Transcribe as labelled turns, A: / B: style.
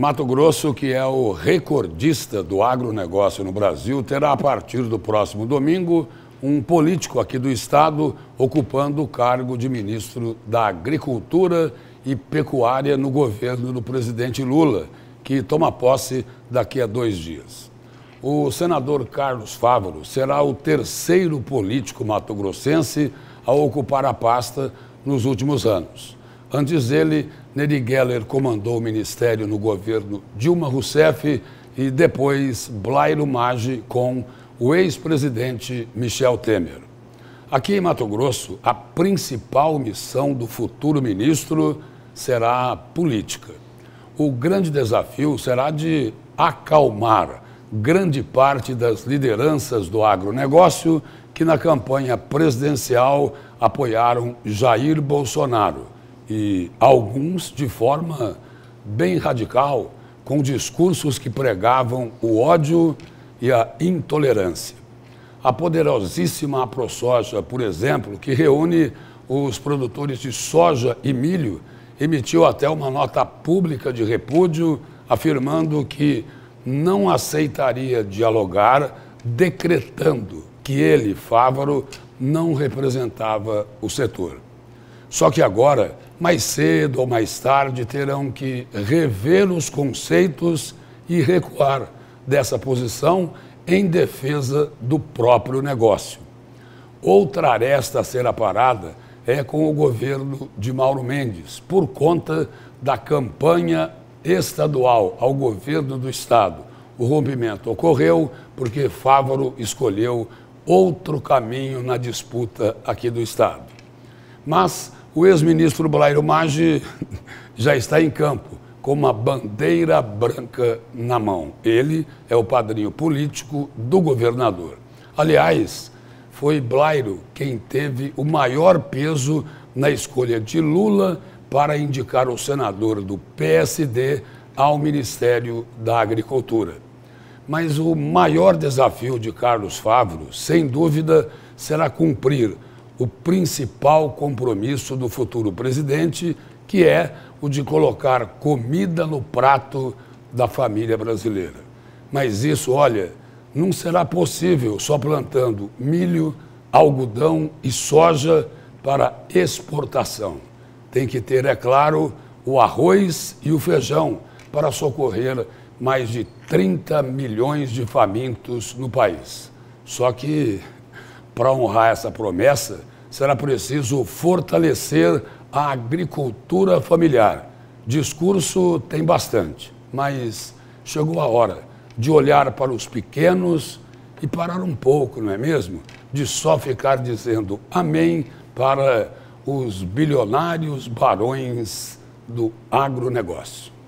A: Mato Grosso, que é o recordista do agronegócio no Brasil, terá a partir do próximo domingo um político aqui do estado ocupando o cargo de ministro da Agricultura e Pecuária no governo do presidente Lula, que toma posse daqui a dois dias. O senador Carlos Fávaro será o terceiro político mato-grossense a ocupar a pasta nos últimos anos. Antes dele, Neri Geller comandou o ministério no governo Dilma Rousseff e depois Blairo Maggi com o ex-presidente Michel Temer. Aqui em Mato Grosso, a principal missão do futuro ministro será a política. O grande desafio será de acalmar grande parte das lideranças do agronegócio que na campanha presidencial apoiaram Jair Bolsonaro e alguns de forma bem radical, com discursos que pregavam o ódio e a intolerância. A poderosíssima AproSoja, por exemplo, que reúne os produtores de soja e milho, emitiu até uma nota pública de repúdio, afirmando que não aceitaria dialogar, decretando que ele, Fávaro, não representava o setor. Só que agora, mais cedo ou mais tarde, terão que rever os conceitos e recuar dessa posição em defesa do próprio negócio. Outra aresta a ser aparada é com o governo de Mauro Mendes, por conta da campanha estadual ao governo do Estado. O rompimento ocorreu porque Fávaro escolheu outro caminho na disputa aqui do Estado. Mas o ex-ministro Blairo Maggi já está em campo com uma bandeira branca na mão. Ele é o padrinho político do governador. Aliás, foi Blairo quem teve o maior peso na escolha de Lula para indicar o senador do PSD ao Ministério da Agricultura. Mas o maior desafio de Carlos Favro, sem dúvida, será cumprir o principal compromisso do futuro presidente, que é o de colocar comida no prato da família brasileira. Mas isso, olha, não será possível só plantando milho, algodão e soja para exportação. Tem que ter, é claro, o arroz e o feijão para socorrer mais de 30 milhões de famintos no país. Só que, para honrar essa promessa, será preciso fortalecer a agricultura familiar. Discurso tem bastante, mas chegou a hora de olhar para os pequenos e parar um pouco, não é mesmo? De só ficar dizendo amém para os bilionários barões do agronegócio.